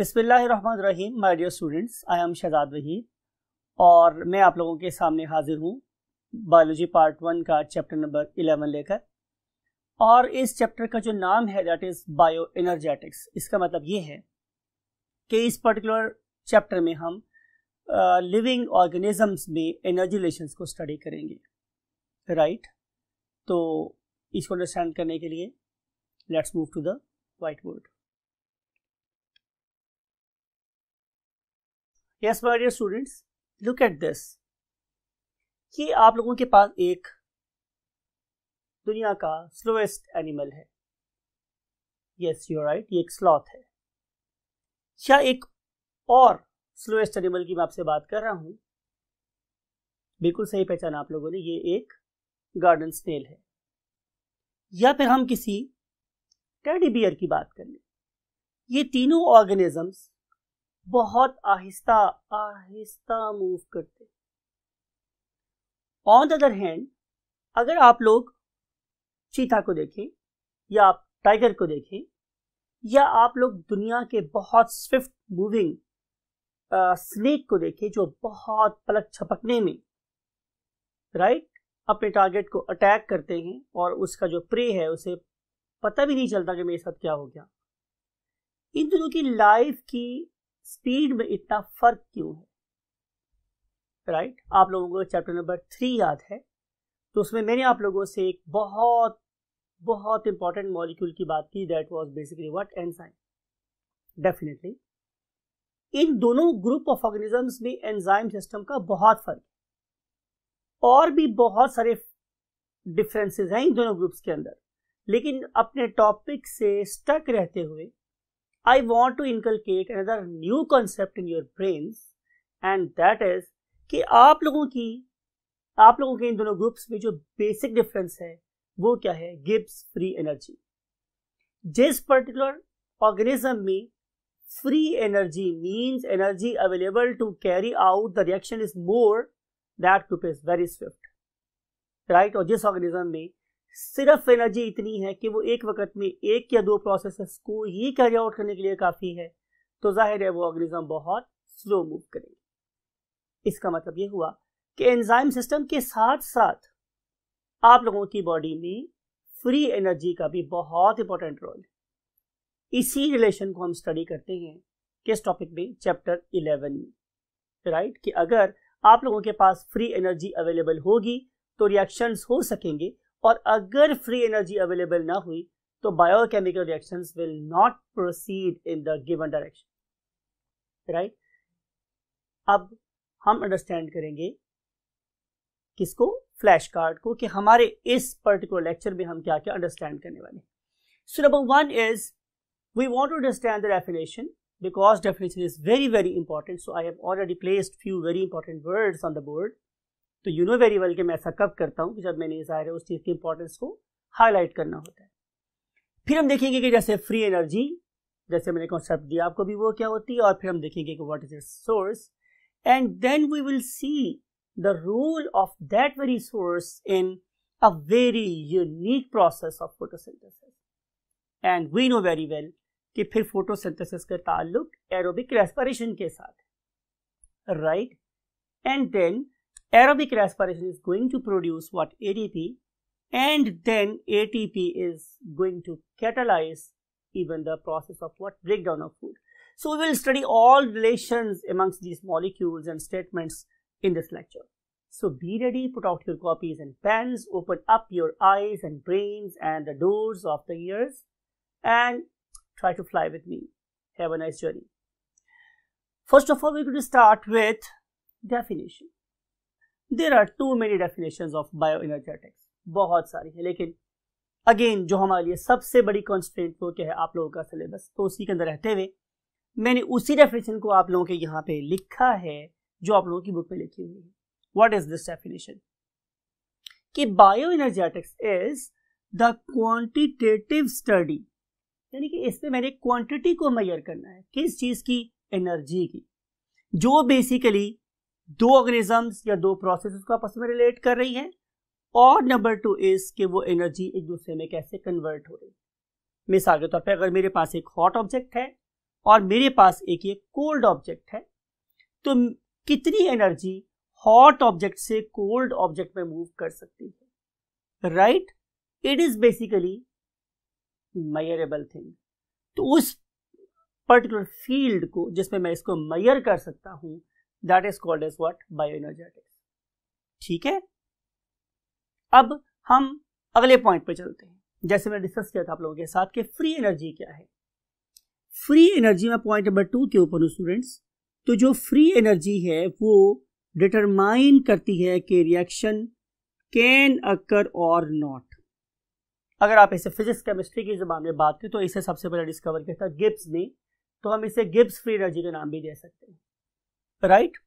Rahim my dear students I am Shahzad Waheed और मैं आप लोगों के सामने हाजिर हूँ बायोलॉजी पार्ट वन का चैप्टर नंबर इलेवन लेकर और इस चैप्टर का जो नाम है दैट इज़ बायो एनर्जेटिक्स इसका मतलब ये है कि इस पर्टिकुलर चैप्टर में हम लिविंग uh, ऑर्गेनिजम्स में एनर्जी रिलेशन को स्टडी करेंगे राइट right? तो इसको अंडरस्टैंड करने के लिए let's move to the whiteboard yes my dear students look at this कि आप लोगों के पास एक दुनिया का स्लोएस्ट एनिमल है यस यू राइट ये एक स्लॉथ है या एक और स्लोएस्ट एनिमल की मैं आपसे बात कर रहा हूं बिल्कुल सही पहचाना आप लोगों ने ये एक गार्डन स्नेल है या फिर हम किसी टेडी बियर की बात कर लें ये तीनों ऑर्गेनिजम्स बहुत आहिस्ता आहिस्ता मूव करते ऑन द अदर हैंड अगर आप लोग चीता को देखें या आप टाइगर को देखें या आप लोग दुनिया के बहुत स्विफ्ट मूविंग स्नेक को देखें जो बहुत पलक छपकने में राइट right? अपने टारगेट को अटैक करते हैं और उसका जो प्रे है उसे पता भी नहीं चलता कि मेरे साथ क्या हो गया इन दोनों की लाइफ की स्पीड में इतना फर्क क्यों है राइट right? आप लोगों को चैप्टर नंबर थ्री याद है तो उसमें मैंने आप लोगों से एक बहुत बहुत इंपॉर्टेंट मॉलिक्यूल की बात की that was basically what enzyme definitely इन दोनों ग्रुप ऑफ ऑर्गेनिजम्स में एंजाइम सिस्टम का बहुत फर्क और भी बहुत सारे डिफरेंसेस हैं इन दोनों ग्रुप्स के अंदर लेकिन अपने टॉपिक से स्टक रहते हुए I want to inculcate another new concept in your brain and that is कि आप लोगों की आप लोगों के इन दोनों ग्रुप्स में जो बेसिक डिफरेंस है वो क्या है गिब्स फ्री एनर्जी जिस पर्टिकुलर ऑर्गेनिज्म में free energy means energy available to carry out the reaction is more that group is very swift right और जिस ऑर्गेनिज्म में सिर्फ एनर्जी इतनी है कि वो एक वक्त में एक या दो प्रोसेस को ही कैरी आउट करने के लिए काफ़ी है तो जाहिर है वो ऑर्गेनिज्म बहुत स्लो मूव करेंगे इसका मतलब ये हुआ कि एंजाइम सिस्टम के साथ साथ आप लोगों की बॉडी में फ्री एनर्जी का भी बहुत इंपॉर्टेंट रोल है इसी रिलेशन को हम स्टडी करते हैं किस टॉपिक में चैप्टर 11 में राइट कि अगर आप लोगों के पास फ्री एनर्जी अवेलेबल होगी तो रिएक्शंस हो सकेंगे और अगर फ्री एनर्जी अवेलेबल ना हुई तो biochemical reaction will not proceed in the given direction right अब हम अंडरस्टैंड करेंगे किसको फ्लैश कार्ड को कि हमारे इस पर्टिकुलर लेक्चर में हम क्या क्या अंडरस्टैंड करने वाले so number one is we want to understand the definition because definition is very very important so I have already placed few very important words on the board तो you know very well कि मैं ऐसा कब करता हूँ कि जब मैंने ज़ाहिर है उस चीज़ की इंपॉर्टेंस को हाईलाइट करना होता है फिर हम देखेंगे कि जैसे फ्री एनर्जी जैसे मैंने कॉन्सेप्ट दिया आपको भी वो क्या होती है और फिर हम देखेंगे कि what is it source and then we will see the role of that very source in a very unique process of photosynthesis and we know very well कि फिर फोटोसिंथेसिस का ताल्लुक एरोबिक रेस्पिरेशन के साथ right and then aerobic respiration is going to produce what ADP and then ATP is going to catalyze even the process of what breakdown of food. So we will study all relations amongst these molecules and statements in this lecture. So be ready, put out your copies and pens, open up your eyes and brains and the doors of the ears and try to fly with me. Have a nice journey. First of all, we're going to start with definition. There are too many definition of bioenergetics बहुत सारी है लेकिन again जो हमारे लिए सबसे बड़ी constant वो क्या है आप लोगों का सिलेबस तो उसी के अंदर रहते हुए मैंने उसी डेफिनेशन को आप लोगों के यहाँ पे लिखा है जो आप लोगों की बुक में लिखी हुई है वॉट इज दिस डेफिनेशन कि bioenergetics is the quantitative study यानी कि इसमें मैंने क्वांटिटी को मैयर करना है किस चीज़ की एनर्जी की जो बेसिकली दो ऑर्गेनिजम्स या दो प्रोसेस को आपस में रिलेट कर रही हैं और नंबर टू इज कि वो एनर्जी एक दूसरे में कैसे कन्वर्ट हो रही है मिसाल के तौर पर अगर मेरे पास एक हॉट ऑब्जेक्ट है और मेरे पास एक ये कोल्ड ऑब्जेक्ट है तो कितनी एनर्जी हॉट ऑब्जेक्ट से कोल्ड ऑब्जेक्ट में मूव कर सकती है right it is basically measurable thing तो उस पर्टिकुलर फील्ड को जिसमें मैं इसको मयर कर सकता हूं that is called as bioenergetics ठीक है अब हम अगले पॉइंट पे चलते हैं जैसे मैंने डिस्कस किया था आप लोगों के साथ कि फ्री एनर्जी क्या है फ्री एनर्जी में पॉइंट नंबर टू के ऊपर स्टूडेंट्स तो जो फ्री एनर्जी है वो डिटरमाइन करती है कि रिएक्शन कैन अकर और नॉट अगर आप इसे फिजिक्स केमिस्ट्री की जबान में बात करें तो इसे सबसे पहले डिस्कवर किया था गिब्स ने तो हम इसे गिब्स फ्री एनर्जी का नाम भी दे सकते हैं राइट right?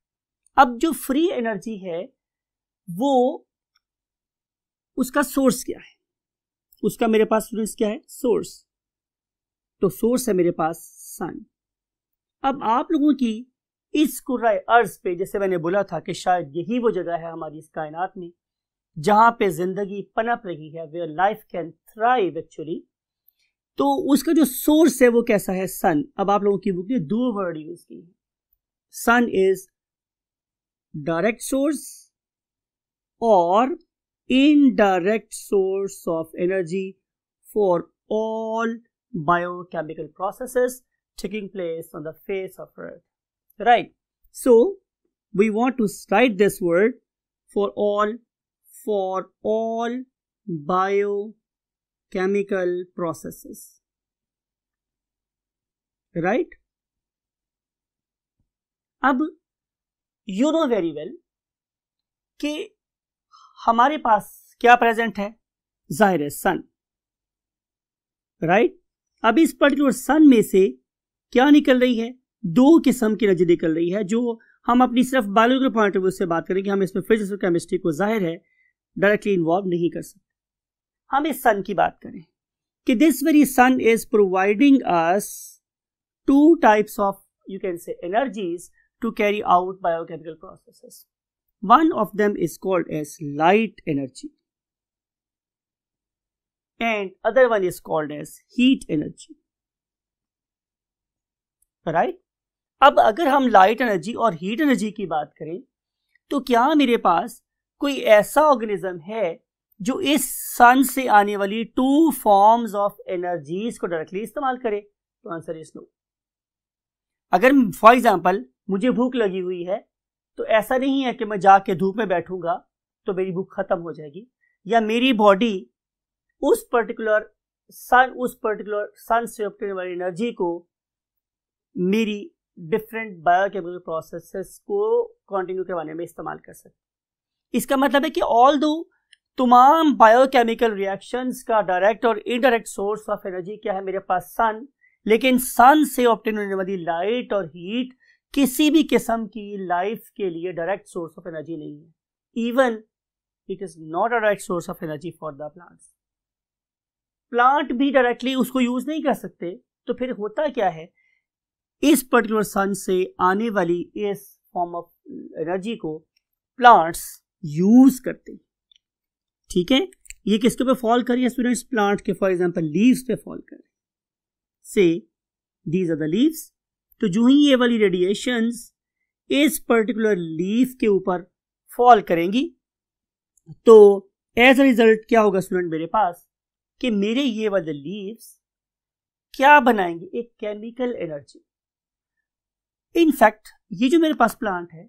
अब जो फ्री एनर्जी है वो उसका सोर्स क्या है उसका मेरे पास स्टूडेंट्स क्या है सोर्स तो सोर्स है मेरे पास सन अब आप लोगों की इस कुर्रा अर्ज पे जैसे मैंने बोला था कि शायद यही वो जगह है हमारी इस कायनात में जहां पे जिंदगी पनप रही है where life can thrive actually तो उसका जो सोर्स है वो कैसा है सन अब आप लोगों की बुक ने दो वर्ड यूज की है sun is direct source or indirect source of energy for all biochemical processes taking place on the face of earth right so we want to write this word for all for all biochemical processes right अब you know very well कि हमारे पास क्या present है जाहिर है सन right अब इस particular सन में से क्या निकल रही है दो किस्म की रजी निकल रही है जो हम अपनी सिर्फ बायोलॉजिकल पॉइंट ऑफ व्यू से बात करेंगे हम इसमें फिजिक्स और केमिस्ट्री को जाहिर है डायरेक्टली इन्वॉल्व नहीं कर सकते हम इस सन की बात करें कि this very sun is providing us two types of you can say energies to carry out biochemical processes. One of them is called as light energy and other one is called as heat energy. Right अब अगर हम light energy और heat energy की बात करें तो क्या मेरे पास कोई ऐसा ऑर्गेनिज्म है जो इस सन से आने वाली टू फॉर्म्स ऑफ एनर्जीज को डायरेक्टली इस्तेमाल करे तो आंसर इज नो अगर फॉर एग्जांपल मुझे भूख लगी हुई है तो ऐसा नहीं है कि मैं जाके धूप में बैठूंगा तो मेरी भूख खत्म हो जाएगी या मेरी बॉडी उस पर्टिकुलर सन उस पर्टिकुलर सन से ऑप्टेन वाली एनर्जी को मेरी डिफरेंट बायोकेमिकल प्रोसेसेस को कंटिन्यू करवाने में इस्तेमाल कर सकते इसका मतलब है कि ऑल दो तमाम बायोकेमिकल रिएक्शंस का डायरेक्ट और इनडायरेक्ट सोर्स ऑफ एनर्जी क्या है मेरे पास सन लेकिन सन से ऑप्टेन होने वाली लाइट और हीट किसी भी किस्म की लाइफ के लिए डायरेक्ट सोर्स ऑफ एनर्जी नहीं है even it is not a direct source of energy for the plants plant भी डायरेक्टली उसको यूज नहीं कर सकते तो फिर होता क्या है इस पर्टिकुलर सन से आने वाली इस फॉर्म ऑफ एनर्जी को प्लांट्स यूज करते ठीक है ये किसके पे फॉल करिए स्टूडेंट्स प्लांट के फॉर एग्जांपल लीव्स पे फॉल करें से दीज आर द लीव्स तो जो ही ये वाली रेडिएशन इस पर्टिकुलर लीफ के ऊपर फॉल करेंगी तो एज अ रिजल्ट क्या होगा स्टूडेंट मेरे पास कि मेरे ये वाले लीव्स क्या बनाएंगे एक केमिकल एनर्जी इनफैक्ट ये जो मेरे पास प्लांट है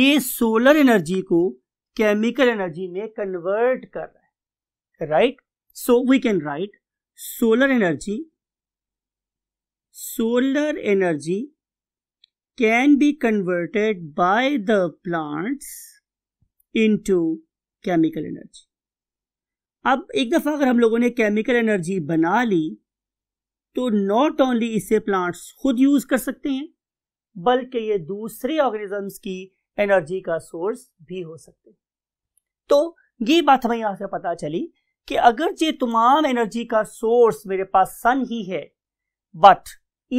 ये सोलर एनर्जी को केमिकल एनर्जी में कन्वर्ट कर रहा है right so we can write solar energy solar energy can be converted by the plants into chemical energy. अब एक दफ़ा अगर हम लोगों ने केमिकल एनर्जी बना ली तो नॉट ओनली इसे प्लांट्स खुद यूज़ कर सकते हैं बल्कि ये दूसरे ऑर्गेनिजम्स की एनर्जी का सोर्स भी हो सकते हैं तो ये बात हमें यहां से पता चली कि अगर ये तमाम एनर्जी का सोर्स मेरे पास सन ही है but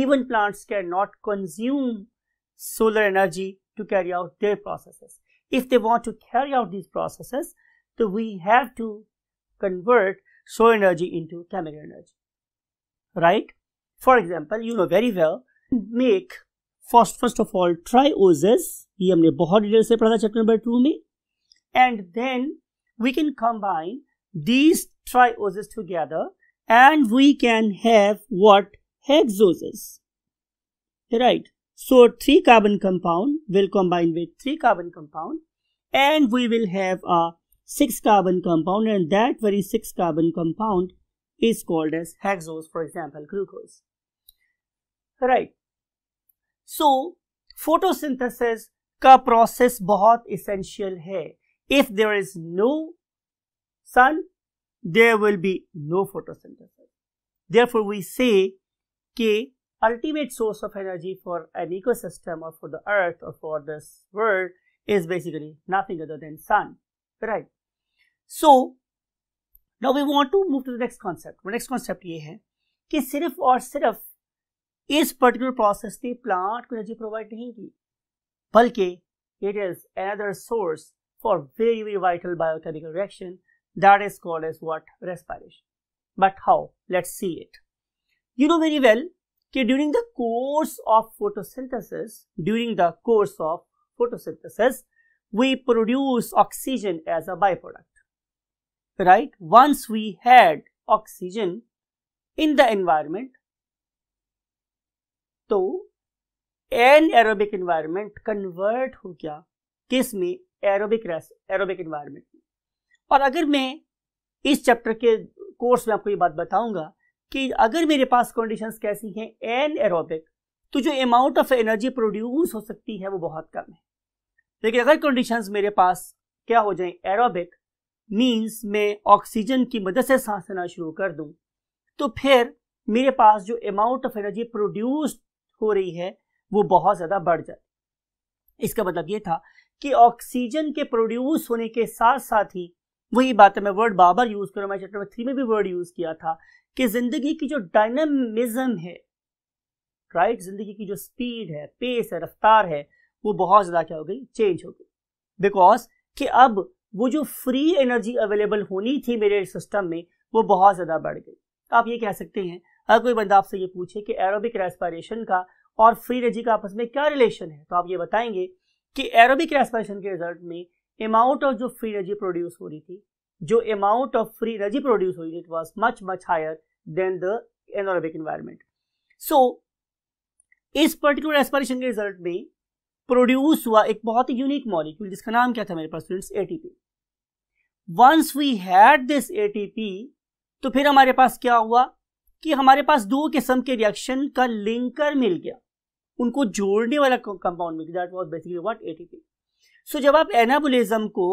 even plants cannot consume solar energy to carry out their processes. If they want to carry out these processes, so we have to convert solar energy into chemical energy, right? For example, you know very well, make first first of all trioses, ये and then we can combine these trioses together and we can have what hexoses. Right. So three carbon compound will combine with three carbon compound and we will have a six carbon compound and that very six carbon compound is called as hexose for example glucose. Right. So photosynthesis का process बहुत essential है If there is no sun, there will be no photosynthesis. Therefore, we say कि ultimate source of energy for an ecosystem और for the earth और for this world is basically nothing other than sun right so now we want to move to the next concept next concept ये है कि सिर्फ और सिर्फ इस particular process से प्लांट को एनर्जी प्रोवाइड नहीं की बल्कि it is another source for very very vital biochemical reaction that is called as what respiration but how let see it you know very well कि during the course of photosynthesis during the course of photosynthesis we produce oxygen as a byproduct right once we had oxygen in the environment तो anaerobic environment convert हो गया किस में aerobic aerobic environment में और अगर मैं इस चैप्टर के कोर्स में आपको ये बात बताऊंगा कि अगर मेरे पास कंडीशंस कैसी हैं एन एरोबिक तो जो अमाउंट ऑफ एनर्जी प्रोड्यूस हो सकती है वो बहुत कम है लेकिन अगर कंडीशंस मेरे पास क्या हो जाए एरोबिक मीन्स मैं ऑक्सीजन की मदद से सांस लेना शुरू कर दूं तो फिर मेरे पास जो अमाउंट ऑफ एनर्जी प्रोड्यूस हो रही है वो बहुत ज़्यादा बढ़ जाए इसका मतलब ये था कि ऑक्सीजन के प्रोड्यूस होने के साथ साथ ही वही बात है मैं वर्ड बाबर यूज़ करूँ मैं चैप्टर थ्री में भी वर्ड यूज़ किया था कि जिंदगी की जो डायनमिज्म है राइट जिंदगी की जो स्पीड है पेस है रफ्तार है वो बहुत ज़्यादा क्या हो गई चेंज हो गई बिकॉज कि अब वो जो फ्री एनर्जी अवेलेबल होनी थी मेरे सिस्टम में वो बहुत ज़्यादा बढ़ गई आप ये कह सकते हैं अगर कोई बंदा आपसे ये पूछे कि एरोबिक रेस्पायरेशन का और फ्री एनर्जी का आपस में क्या रिलेशन है तो आप ये बताएंगे कि एरोबिक रेस्पायरेशन के रिजल्ट में अमाउंट ऑफ जो फ्री एनर्जी प्रोड्यूस हो रही थी जो amount of free energy produce हुई it was much much higher than the anaerobic environment so इस पर्टिकुलर एस्पायरेशन के रिजल्ट में प्रोड्यूस हुआ एक बहुत ही यूनिक मॉलिक्यूल जिसका नाम क्या था मेरे पास students ATP once we had this ATP तो फिर हमारे पास क्या हुआ कि हमारे पास दो किस्म के रिएक्शन का लिंकर मिल गया उनको जोड़ने वाला कंपाउंड मिल गया that was basically what ATP so जब आप एनाबोलिज्म को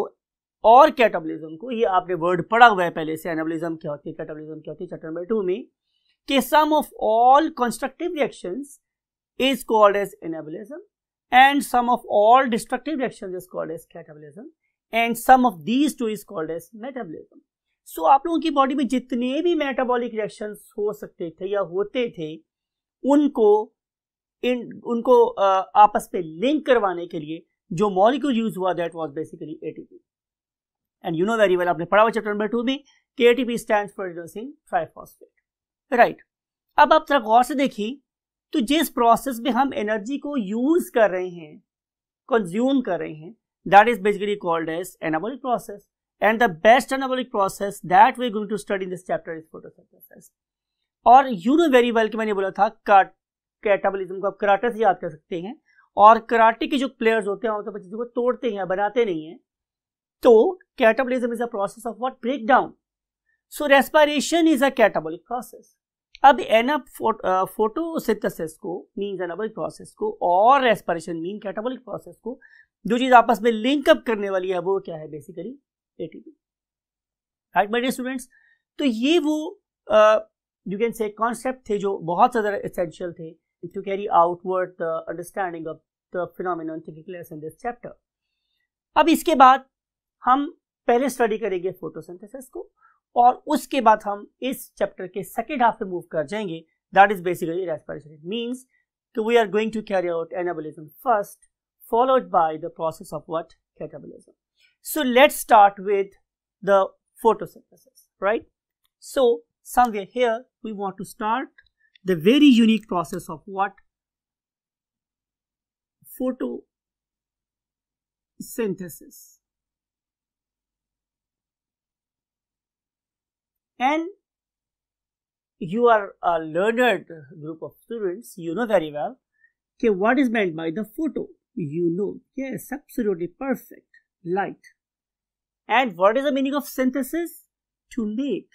और कैटाबलिज्म को ये आपने वर्ड पढ़ा हुआ है पहले से एनाबलिज्म क्या होती है कैटाबलिज्म क्या होती है चैप्टर नंबर टू में कि sum of all constructive reaction is called as anabolism and sum of all destructive reaction is called as catabolism and sum of these two is called as metabolism so आप लोगों की body में जितने भी metabolic reaction हो सकते थे या होते थे उनको इन उनको आपस पे लिंक करवाने के लिए जो मॉलिक्यूल यूज हुआ that was basically ATP and you know very well आपने पढ़ा हुआ चैप्टर नंबर टू भी के T P stand for adenosine triphosphate right अब आप थोड़ा गौर से देखिए तो जिस प्रोसेस में हम एनर्जी को यूज कर रहे हैं कंज्यूम कर रहे हैं that is basically called as anabolic process and the best anabolic process that we going to study in this chapter is photosynthesis और यू नो वेरी वेल कि मैंने बोला था कैटाबॉलिज्म को आप कराटे से याद कर सकते हैं और कराटे के जो प्लेयर्स होते हैं वो तो चीज़ों को तोड़ते हैं बनाते नहीं हैं तो catabolism is a process of what break down so respiration is a catabolic process अब एनाब फोटोसिंथेसिस uh, को मीन एनाबोलिक प्रोसेस को और रेस्पिरेशन मीन कैटाबोलिक प्रोसेस को जो चीज़ आपस में लिंक अप करने वाली है वो क्या है basically ATP right my dear students तो ये वो यू कैन से कॉन्सेप्ट थे जो बहुत ज़्यादा एसेंशियल थे to carry outward the understanding of the phenomenon thinking class in this chapter अब इसके बाद हम पहले स्टडी करेंगे फोटोसिंथेसिस को और उसके बाद हम इस चैप्टर के सेकेंड हाफ में मूव कर जाएंगे that is basically respiration it means we are going to carry out anabolism followed by the process of what catabolism so let's start with the photosynthesis right so somewhere here we want to start the very unique process of what photosynthesis and you are a learned group of students, you know very well okay, what is meant by the photo. You know, yes, absolutely perfect light. And what is the meaning of synthesis? To make.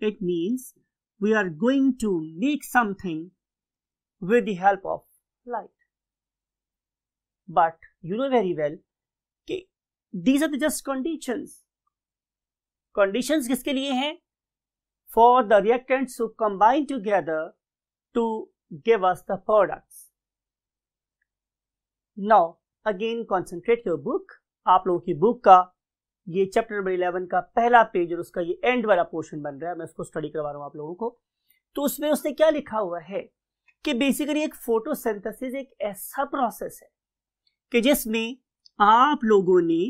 It means we are going to make something with the help of light. But you know very well, okay, these are the just conditions. Conditions किसके लिए हैं for the reactants to combine together to give us the products. Now again concentrate your book. आप लोगों की book का ये chapter number eleven का पहला पेज और उसका ये एंड वाला पोर्शन बन रहा है मैं उसको स्टडी करवा रहा हूँ आप लोगों को तो उसमें उसने क्या लिखा हुआ है कि बेसिकली एक फोटोसिंथेसिस एक ऐसा प्रोसेस है कि जिसमें आप लोगों ने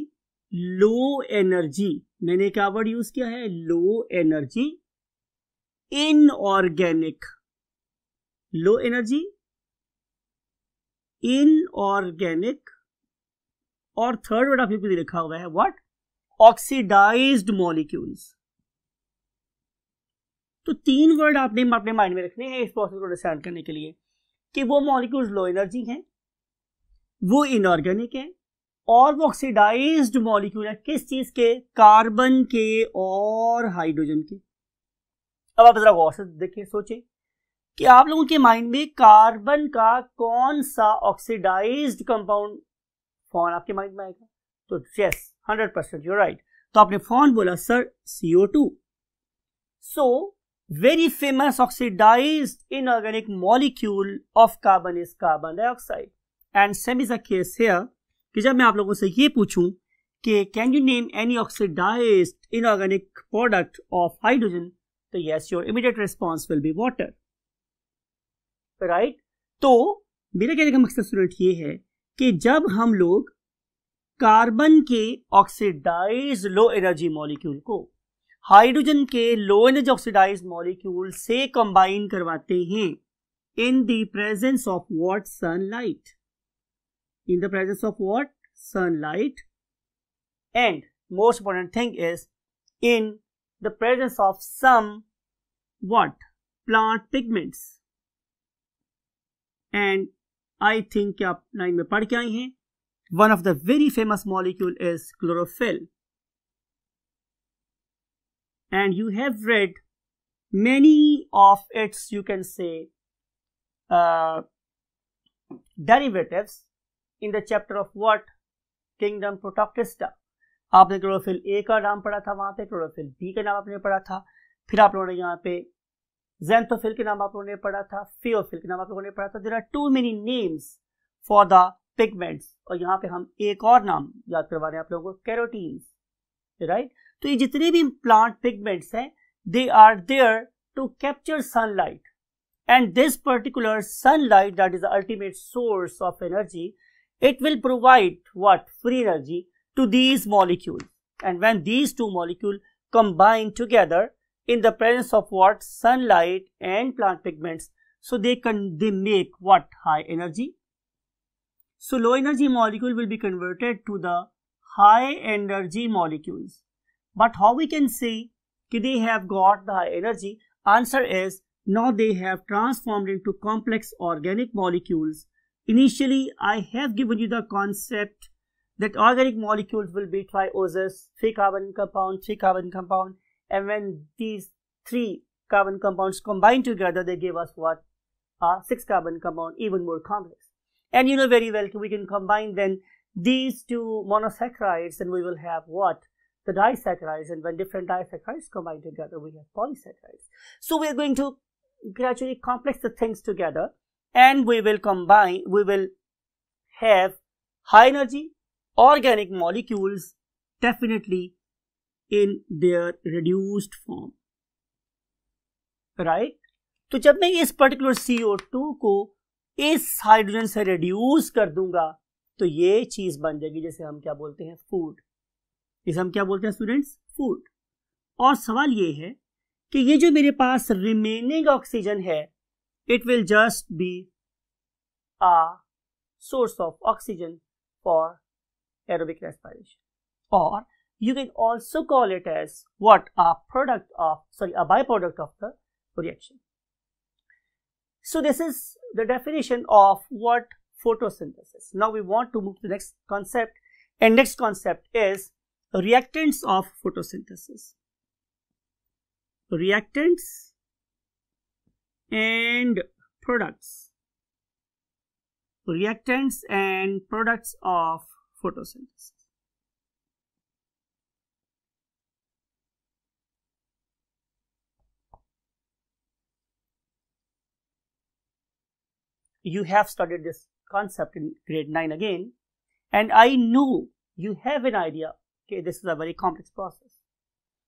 लो एनर्जी मैंने क्या वर्ड यूज किया है low energy inorganic low energy inorganic और थर्ड वर्ड आप भी लिखा हुआ है व्हाट ऑक्सीडाइज्ड मॉलिक्यूल्स तो तीन वर्ड आपने अपने माइंड में रखने हैं इस प्रोसेस को अंडरस्टैंड करने के लिए कि वो मॉलिक्यूल्स लो एनर्जी हैं वो इनऑर्गेनिक हैं और वो ऑक्सीडाइज्ड मॉलिक्यूल है किस चीज के कार्बन के और हाइड्रोजन के अब आप जरा गौर से देखिए सोचिए कि आप लोगों के माइंड में कार्बन का कौन सा ऑक्सीडाइज्ड कंपाउंड फोन आपके माइंड में आएगा तो yes hundred percent you're right तो आपने फोन बोला sir CO two so very famous oxidize inorganic molecule of carbon is carbon dioxide and is the case कि जब मैं आप लोगों से ये पूछूं कि can you name any oxidize inorganic product of hydrogen तो yes your immediate response will be water right तो मेरे कहने का मकसद स्टूडेंट ये है कि जब हम लोग कार्बन के ऑक्सीडाइज लो एनर्जी मॉलिक्यूल को हाइड्रोजन के लो एनर्जी ऑक्सीडाइज मॉलिक्यूल से कंबाइन करवाते हैं in the presence of what sunlight in the presence of what sunlight and most important thing is in the presence of some what plant pigments and I think कि आप line में पढ़ के one of the very famous molecule is chlorophyll and you have read many of its you can say uh, derivatives in the chapter of what kingdom protoctista आपने chlorophyll A का नाम पढ़ा था वहां पे क्लोरोफिल बी का नाम आपने पढ़ा था फिर आप लोगों ने यहाँ पे जेंथोफिल के नाम आप लोगों ने पढ़ा था फियोफिल के नाम आप लोगों ने पढ़ा था there are too many names for the pigments और यहाँ पे हम एक और नाम याद करवा रहे हैं आप लोगों को कैरोटीन्स राइट तो ये जितने भी प्लांट पिगमेंट्स हैं they are there to capture sunlight and this particular sunlight that is the ultimate source of energy it will provide what free energy to these molecules and when these two molecules combine together in the presence of what sunlight and plant pigments so they can they make what high energy so low energy molecule will be converted to the high energy molecules but how we can say they have got the high energy answer is now they have transformed into complex organic molecules initially i have given you the concept that organic molecules will be trioses, three carbon compound, three carbon compound, and when these three carbon compounds combine together, they give us what? A six carbon compound, even more complex. And you know very well, we can combine then these two monosaccharides and we will have what? The disaccharides and when different disaccharides combine together, we have polysaccharides. So we are going to gradually complex the things together and we will combine, we will have high energy organic molecules definitely in their reduced form right तो जब मैं इस particular CO2 को इस hydrogen से reduce कर दूंगा तो ये चीज बन जाएगी जैसे हम क्या बोलते हैं फूड इसे हम क्या बोलते हैं स्टूडेंट्स फूड और सवाल ये है कि ये जो मेरे पास रिमेनिंग ऑक्सीजन है it will just be a source of oxygen for aerobic respiration or you can also call it as what a product of sorry a byproduct of the reaction so this is the definition of what photosynthesis now we want to move to the next concept and next concept is reactants of photosynthesis reactants and products reactants and products of photosynthesis. You have studied this concept in grade 9 again and I know you have an idea okay this is a very complex process.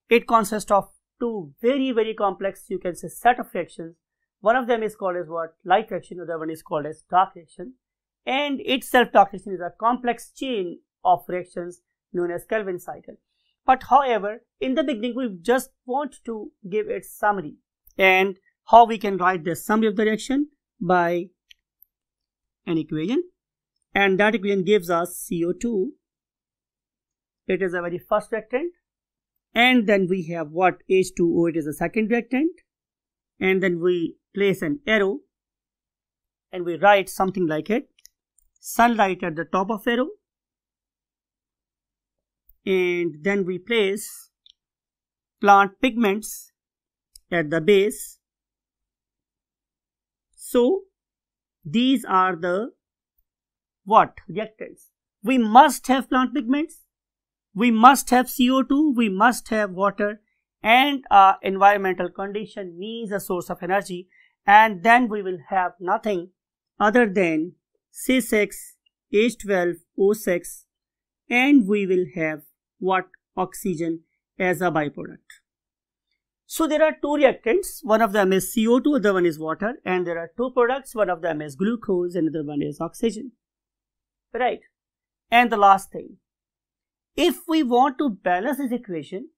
It consists of two very very complex you can say set of reactions one of them is called as what light reaction other one is called as dark reaction and its self-toxicity is a complex chain of reactions known as Kelvin cycle. But however, in the beginning, we just want to give its summary and how we can write the summary of the reaction by an equation and that equation gives us CO2. It is a very first reactant and then we have what H2O it is a second reactant and then we place an arrow and we write something like it sunlight at the top of arrow and then we place plant pigments at the base. So these are the what reactants. We must have plant pigments, we must have CO2, we must have water and our environmental condition needs a source of energy and then we will have nothing other than C6, H12O6 and we will have what oxygen as a byproduct. So there are two reactants, one of them is CO2, other one is water and there are two products, one of them is glucose and other one is oxygen, right? And the last thing, if we want to balance this equation,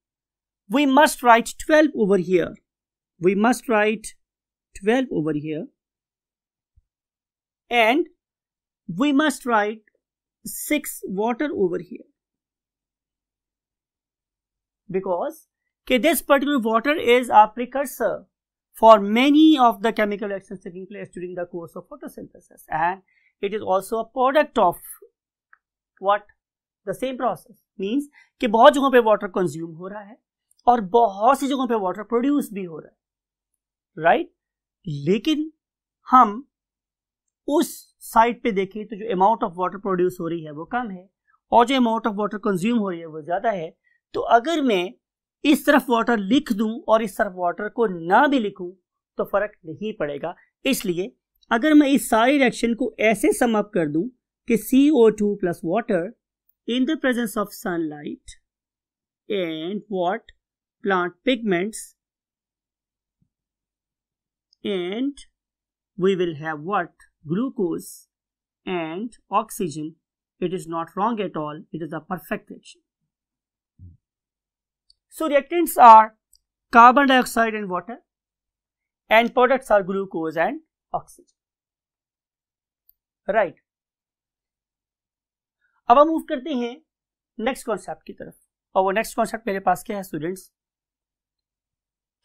we must write 12 over here. We must write 12 over here and we must write six water over here because okay, this particular water is a precursor for many of the chemical reactions taking place during the course of photosynthesis and it is also a product of what the same process means ki bahut जगहों pe water consume ho raha hai aur bahut si जगहों pe water produce bhi ho raha hai right lekin hum उस side पे देखें तो जो amount of water produce हो रही है वो कम है और जो अमाउंट ऑफ वाटर कंज्यूम हो रही है वो ज़्यादा है तो अगर मैं इस तरफ वाटर लिख दूं और इस तरफ वाटर को ना भी लिखूं तो फ़र्क नहीं पड़ेगा इसलिए अगर मैं इस सारी रिएक्शन को ऐसे समअप कर दूं कि C O two plus water in the presence of sunlight and what plant pigments and we will have what glucose and oxygen, it is not wrong at all. It is a perfect reaction. So reactants are carbon dioxide and water and products are glucose and oxygen. Right. ab hum move karte hain next concept ki taraf aur wo next concept mere paas kya hai students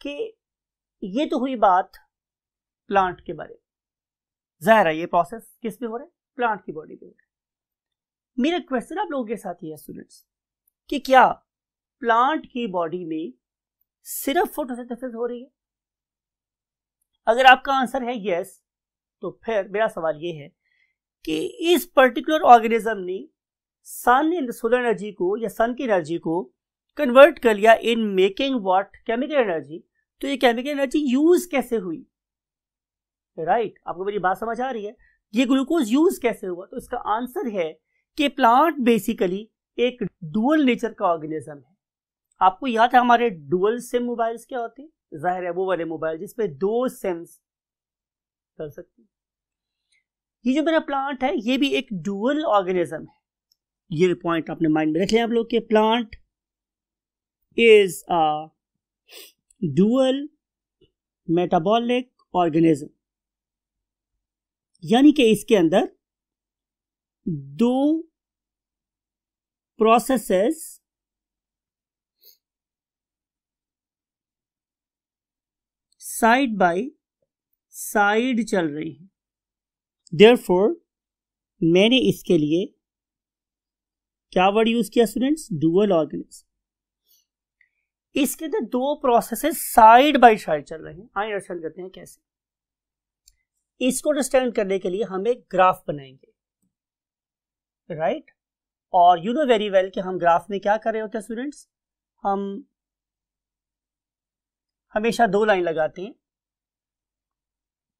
ki ये तो हुई बात plant के बारे में ज़ाहिर है ये प्रोसेस किस पे हो रहा है प्लांट की बॉडी पे हो रहा है मेरा क्वेश्चन आप लोगों के साथ ही है स्टूडेंट्स कि क्या प्लांट की बॉडी में सिर्फ फोटोसिंथेसिस हो रही है अगर आपका आंसर है यस तो फिर मेरा सवाल ये है कि इस पर्टिकुलर ऑर्गेनिज्म ने सन सोलर एनर्जी को या सन की एनर्जी को कन्वर्ट कर लिया in making what chemical energy तो ये केमिकल एनर्जी यूज कैसे हुई राइट right? आपको मेरी बात समझ आ रही है ये ग्लूकोज यूज कैसे हुआ तो इसका आंसर है कि प्लांट बेसिकली एक डुअल नेचर का ऑर्गेनिज्म है आपको याद है हमारे डुअल सिम मोबाइल्स क्या होते हैं जाहिर है वो वाले मोबाइल जिसमें दो सिम्स कर सकते ये जो मेरा प्लांट है ये भी एक डुअल ऑर्गेनिज्म है ये पॉइंट आपने माइंड में रख लिया आप लोग के plant is a dual metabolic organism यानी कि इसके अंदर दो प्रोसेसेस साइड बाय साइड चल रही हैं देयरफॉर मैंने इसके लिए क्या वर्ड यूज किया स्टूडेंट्स डुअल ऑर्गेनिक्स इसके अंदर दो प्रोसेसेस साइड बाय साइड चल रहे हैं आइए अर्शन करते हैं कैसे इसको अंडरस्टैंड करने के लिए हम एक ग्राफ बनाएंगे राइट right? और यू नो वेरी वेल कि हम ग्राफ में क्या कर रहे होते हैं स्टूडेंट्स हम हमेशा दो लाइन लगाते हैं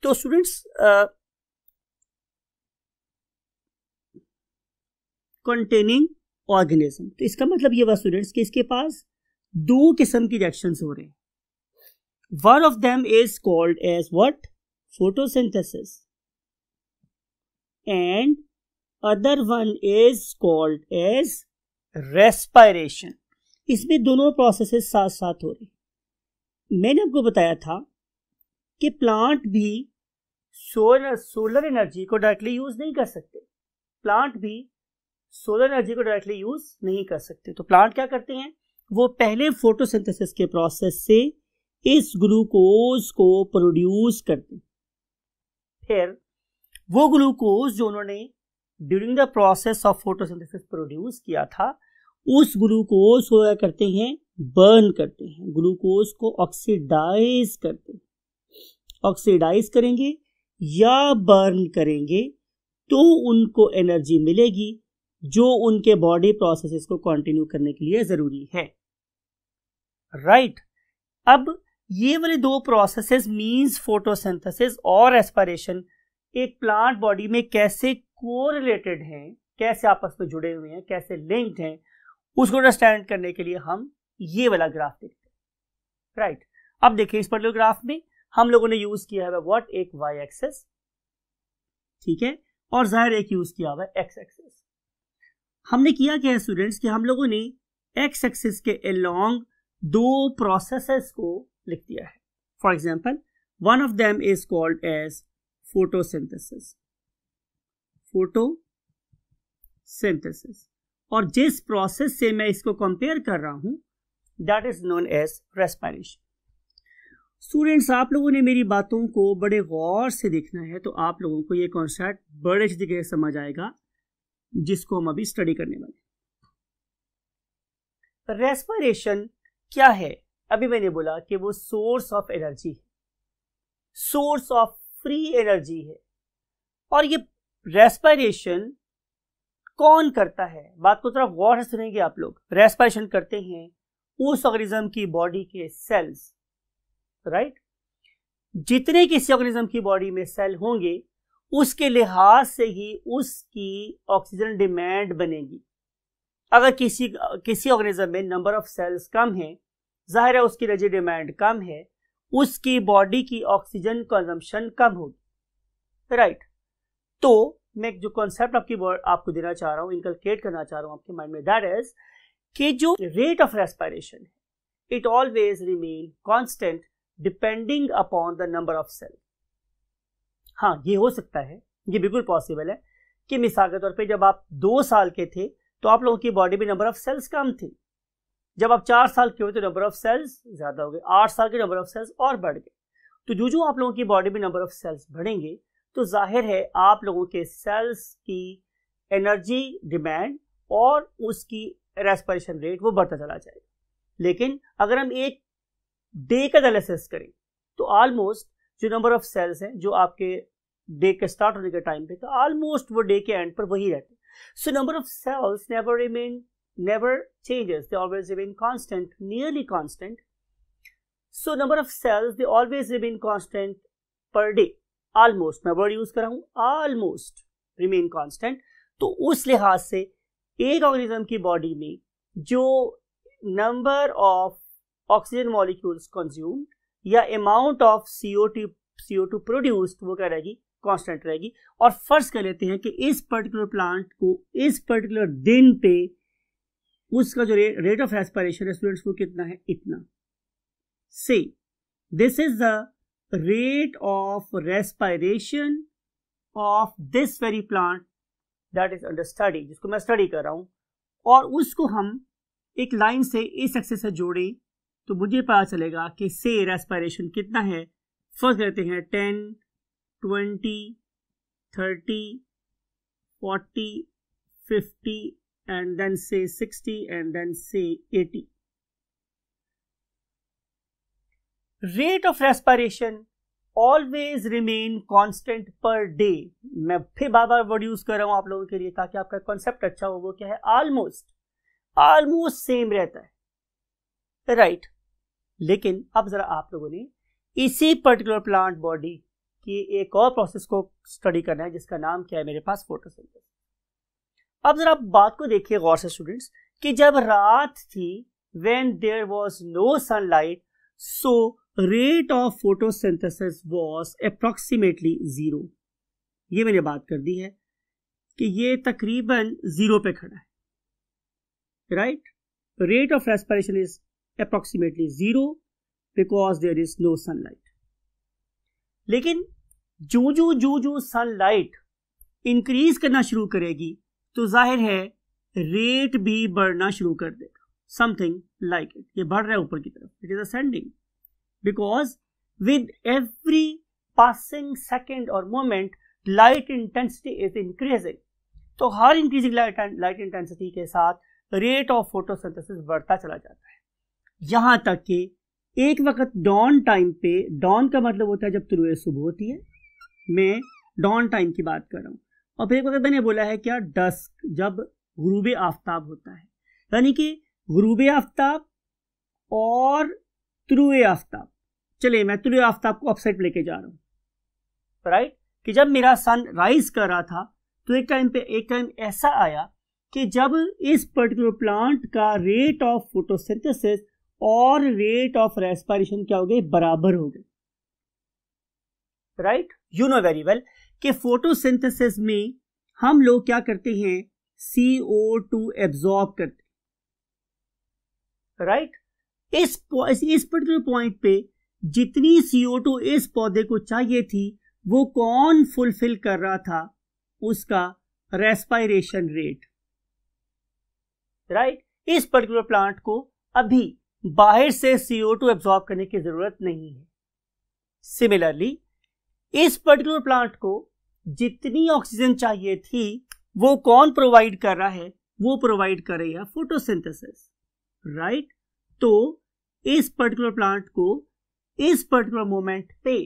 तो स्टूडेंट्स कंटेनिंग ऑर्गेनिज्म तो इसका मतलब ये हुआ स्टूडेंट्स कि इसके पास दो किस्म की रिएक्शंस हो रहे हैं one of them is called as what photosynthesis and other one is called as respiration इसमें दोनों प्रोसेसेस साथ साथ हो रहे मैंने आपको बताया था कि प्लांट भी सोलर सोलर एनर्जी को डायरेक्टली यूज नहीं कर सकते प्लांट भी सोलर एनर्जी को डायरेक्टली यूज नहीं कर सकते तो प्लांट क्या करते हैं वो पहले फोटोसिंथेसिस के प्रोसेस से इस ग्लूकोज को प्रोड्यूस करते हैं फिर वो ग्लूकोज जो उन्होंने during the process of photosynthesis produce किया था उस ग्लूकोज को क्या करते हैं बर्न करते हैं ग्लूकोज को ऑक्सीडाइज करते हैं ऑक्सीडाइज करेंगे या बर्न करेंगे तो उनको एनर्जी मिलेगी जो उनके बॉडी प्रोसेसेस को कंटिन्यू करने के लिए ज़रूरी है राइट right. अब ये वाले दो प्रोसेसेस मींस फोटोसिंथेसिस और एस्पायरेशन एक प्लांट बॉडी में कैसे कोरिलेटेड हैं कैसे आपस में जुड़े हुए हैं कैसे लिंक्ड हैं उसको अंडरस्टैंड करने के लिए हम ये वाला ग्राफ देखते हैं राइट अब देखिए इस पर्टिकुलर ग्राफ में हम लोगों ने यूज किया है व्हाट एक वाई एक्सेस ठीक है और जाहिर एक यूज किया हुआ एक्स एक्सेस हमने किया क्या है स्टूडेंट्स कि हम लोगों ने एक्स एक्सेस के अलोंग दो प्रोसेसेस को लिख दिया है for example one of them is called as photosynthesis photosynthesis और जिस प्रोसेस से मैं इसको कंपेयर कर रहा हूं that is known as respiration students आप लोगों ने मेरी बातों को बड़े गौर से देखना है तो आप लोगों को ये कॉन्सेप्ट बड़े अच्छी तरीके से समझ आएगा जिसको हम अभी स्टडी करने वाले रेस्पिरेशन क्या है अभी मैंने बोला कि वो सोर्स ऑफ एनर्जी है सोर्स ऑफ फ्री एनर्जी है और ये रेस्पायरेशन कौन करता है बात को थोड़ा गौर से सुनेंगे आप लोग रेस्पायरेशन करते हैं उस ऑर्गेनिज्म की बॉडी के सेल्स राइट जितने किसी ऑर्गेनिज्म की बॉडी में सेल होंगे उसके लिहाज से ही उसकी ऑक्सीजन डिमांड बनेगी अगर किसी किसी ऑर्गेनिज्म में नंबर ऑफ सेल्स कम है ज़ाहिर है उसकी रजी डिमांड कम है उसकी बॉडी की ऑक्सीजन कंजम्पशन कम होगी राइट तो मैं जो कॉन्सेप्ट आपकी आपको देना चाह रहा हूँ इंकलकेट करना चाह रहा हूँ आपके माइंड में दैट इज कि जो रेट ऑफ रेस्पायरेशन है it always remain constant depending upon the number of cell हाँ ये हो सकता है ये बिल्कुल पॉसिबल है कि मिसाल के तौर पर जब आप दो साल के थे तो आप लोगों की बॉडी में नंबर ऑफ सेल्स कम थी जब आप चार साल के हुए तो नंबर ऑफ सेल्स ज़्यादा हो गए आठ साल के नंबर ऑफ सेल्स और बढ़ गए तो जो जो आप लोगों की बॉडी में नंबर ऑफ सेल्स बढ़ेंगे तो जाहिर है आप लोगों के सेल्स की एनर्जी डिमांड और उसकी रेस्परेशन रेट वो बढ़ता चला जाएगा लेकिन अगर हम एक डे का एनालिसिस करें तो ऑलमोस्ट जो नंबर ऑफ सेल्स हैं जो आपके डे के स्टार्ट होने के टाइम पे तो ऑलमोस्ट वो डे के एंड पर वही रहते हैं so number of cells never remain never changes. They always remain constant, nearly constant. So number of cells, they always remain constant per day. Almost, मैं वर्ड यूज कर रहा हूँ ऑलमोस्ट रिमेन कांस्टेंट तो उस लिहाज से एक ऑर्गेनिज्म की बॉडी में जो number of oxygen molecules consumed या amount of C O T C O two produced वो क्या रहेगी कांस्टेंट रहेगी और फर्ज कर लेते हैं कि इस पर्टिकुलर प्लांट को इस पर्टिकुलर दिन पे उसका जो रेट ऑफ एस्पायरेशन है स्टूडेंट्स को कितना है इतना से this is the rate of respiration of this very plant that is under study जिसको मैं स्टडी कर रहा हूं और उसको हम एक लाइन से इस एक्सेस से जोड़ें तो मुझे पता चलेगा कि से रेस्पायरेशन कितना है फर्स्ट लेते हैं ten twenty thirty forty fifty and then say 60 and then say 80. Rate of respiration always remain constant per day मैं फिर बार बार वर्ड यूज कर रहा हूँ आप लोगों के लिए ताकि आपका कॉन्सेप्ट अच्छा हो वो क्या है ऑलमोस्ट ऑलमोस्ट सेम रहता है राइट right. लेकिन अब जरा आप लोगों ने इसी पर्टिकुलर प्लांट बॉडी की एक और प्रोसेस को स्टडी करना है जिसका नाम क्या है मेरे पास फोटोसिंथेसिस अब जरा बात को देखिए गौर से स्टूडेंट्स कि जब रात थी when there was no light so rate of photosynthesis was approximately zero ये मैंने बात कर दी है कि ये तकरीबन जीरो पे खड़ा है right rate of respiration is approximately zero because there is no sunlight लेकिन जो जो जो जो सनलाइट इंक्रीज करना शुरू करेगी तो जाहिर है रेट भी बढ़ना शुरू कर देगा समथिंग लाइक इट ये बढ़ रहा है ऊपर की तरफ it is ascending because with every passing second और moment light intensity is increasing तो हर इंक्रीजिंग लाइट इंटेंसिटी के साथ रेट ऑफ फोटोसिंथेसिस बढ़ता चला जाता है यहां तक कि एक वक्त डॉन टाइम पे डॉन का मतलब होता है जब तुरुए सुबह होती है मैं डॉन टाइम की बात कर रहा हूँ और फिर एक मैंने बोला है क्या डस्क जब गुरूब आफ्ताब होता है यानी कि गुरूब आफ्ताब और त्रुए आफ्ताब चलिए मैं त्रुए आफ्ताब को अपसेट लेके जा रहा हूँ राइट कि जब मेरा सन राइज कर रहा था तो एक टाइम पे एक टाइम ऐसा आया कि जब इस पर्टिकुलर प्लांट का रेट ऑफ फोटोसिंथेसिस और रेट ऑफ रेस्पायरेशन क्या हो गए बराबर हो गए right you know very well कि फोटोसिंथेसिस में हम लोग क्या करते हैं सी ओ टू एब्जॉर्ब करते राइट right? इस इस पर्टिकुलर पॉइंट पे जितनी सी ओ टू इस पौधे को चाहिए थी वो कौन फुलफिल कर रहा था उसका रेस्पायरेशन रेट राइट इस पर्टिकुलर प्लांट को अभी बाहर से सीओ टू एब्जॉर्ब करने की जरूरत नहीं है सिमिलरली इस पर्टिकुलर प्लांट को जितनी ऑक्सीजन चाहिए थी वो कौन प्रोवाइड कर रहा है वो प्रोवाइड कर रही है फोटोसिंथेसिस राइट तो इस पर्टिकुलर प्लांट को इस पर्टिकुलर मोमेंट पे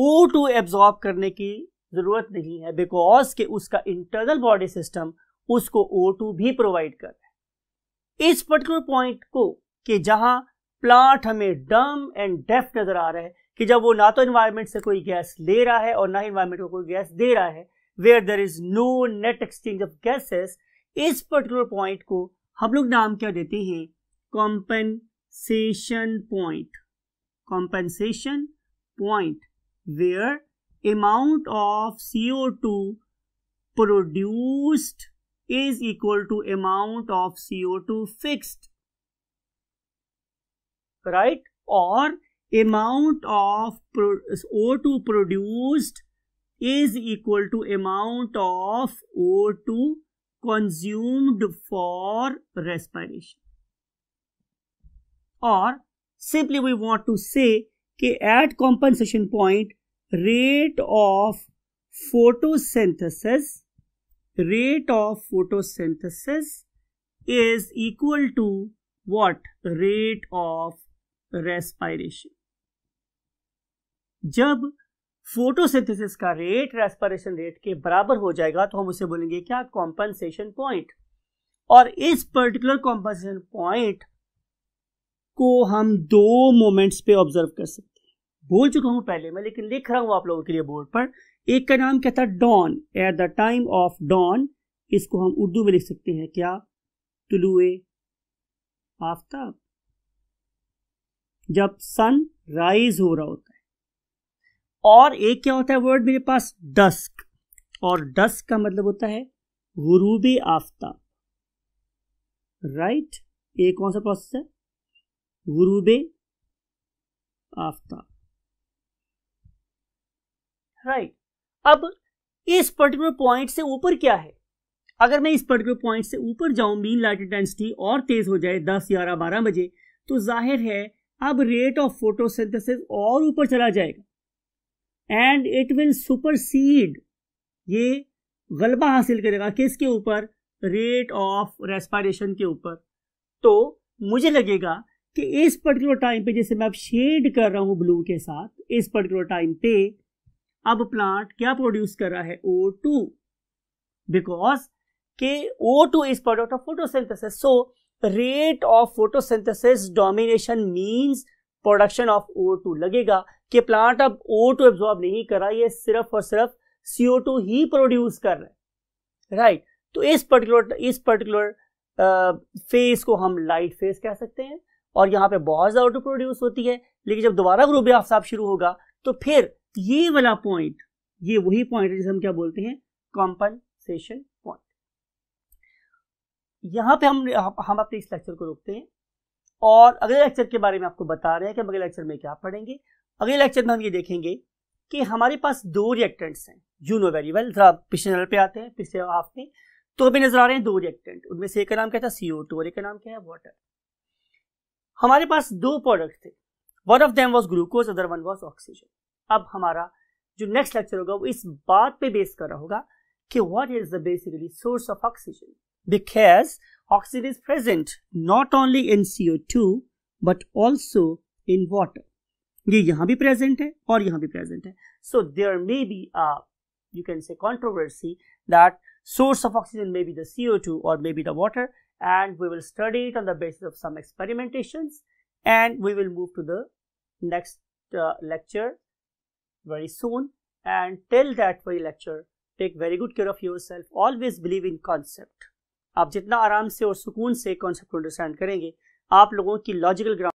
ओ टू एब्जॉर्ब करने की जरूरत नहीं है बिकॉज के उसका इंटरनल बॉडी सिस्टम उसको ओ टू भी प्रोवाइड कर रहा है इस पर्टिकुलर पॉइंट को कि जहां प्लांट हमें डम एंड डेफ नजर आ रहा है कि जब वो ना तो इन्वायरमेंट से कोई गैस ले रहा है और ना ही इन्वायरमेंट को कोई गैस दे रहा है where there is no net exchange of gases इस पर्टिकुलर पॉइंट को हम लोग नाम क्या देते हैं compensation point compensation point where amount of CO two produced is equal to amount of CO two fix right और amount of O2 produced is equal to amount of O2 consumed for respiration. Or simply we want to say कि at compensation point rate of photosynthesis rate of photosynthesis is equal to what rate of respiration जब photosynthesis का rate respiration rate के बराबर हो जाएगा तो हम उसे बोलेंगे क्या कॉम्पनसेशन पॉइंट और इस पर्टिकुलर कॉम्पनसेशन पॉइंट को हम दो मोमेंट्स पे ऑब्जर्व कर सकते हैं बोल चुका हूं पहले मैं लेकिन लिख रहा हूं आप लोगों के लिए बोर्ड पर एक का नाम क्या था dawn at the time of dawn इसको हम उर्दू में लिख सकते हैं क्या तुलुए आफ्ताब जब सन राइज हो रहा होता है और एक क्या होता है वर्ड मेरे पास डस्क और डस्क का मतलब होता है गुरूब आफ्ताब राइट ये कौन सा प्रोसेस है गुरूब आफ्ताब राइट अब इस पर्टिकुलर पॉइंट से ऊपर क्या है अगर मैं इस पर्टिकुलर पॉइंट से ऊपर जाऊं मीन लाइट इंटेंसिटी और तेज हो जाए दस ग्यारह बारह बजे तो जाहिर है अब रेट ऑफ फोटोसिंथेसिस और ऊपर चला जाएगा एंड इट विल सुपरसीड ये गलबा हासिल करेगा किसके ऊपर रेट ऑफ रेस्पायरेशन के ऊपर तो मुझे लगेगा कि इस पर्टिकुलर टाइम पे जैसे मैं अब शेड कर रहा हूँ ब्लू के साथ इस पर्टिकुलर टाइम पे अब प्लांट क्या प्रोड्यूस कर रहा है ओ टू बिकॉज के O two is product of photosynthesis so rate of photosynthesis domination means production of O two लगेगा कि प्लांट अब ओ टू एब्जॉर्ब नहीं कर रहा ये सिर्फ और सिर्फ सीओ टू ही प्रोड्यूस कर रहा है राइट तो इस पर्टिकुलर इस पर्टिकुलर फेस को हम लाइट फेस कह सकते हैं और यहाँ पे बहुत ज्यादा ऑटो प्रोड्यूस होती है लेकिन जब दोबारा ग्रुप आफताब शुरू होगा तो फिर ये वाला पॉइंट ये वही पॉइंट है जिसे हम क्या बोलते हैं कॉम्पनसेशन पॉइंट यहाँ पे हम हम अपने इस लेक्चर को रोकते हैं और अगले लेक्चर के बारे में आपको बता रहे हैं कि हम अगले लेक्चर में क्या पढ़ेंगे अगले लेक्चर में हम ये देखेंगे कि हमारे पास दो रिएक्टेंट्स हैं यू नो वेरी वेल जरा पिछले नल पे आते हैं पिछले हाफ में तो अभी नजर आ रहे हैं दो रिएक्टेंट उनमें से एक का नाम क्या था सीओ टू और एक का नाम क्या है वाटर हमारे पास दो प्रोडक्ट थे one of them was glucose other one was oxygen अब हमारा जो नेक्स्ट लेक्चर होगा वो इस बात पे बेस कर रहा होगा कि what is the basically source of oxygen because oxygen is present not only in CO two but also in water ये यहाँ भी प्रेजेंट है और यहाँ भी प्रेजेंट है so there may be you can say controversy that source of oxygen may be the CO2 or maybe the water and we will study it on the basis of some experimentations and we will move to the next uh, lecture very soon and till that very lecture take very good care of yourself always believe in concept आप जितना आराम से और सुकून से concept को understand करेंगे आप लोगों की लॉजिकल ग्राउंड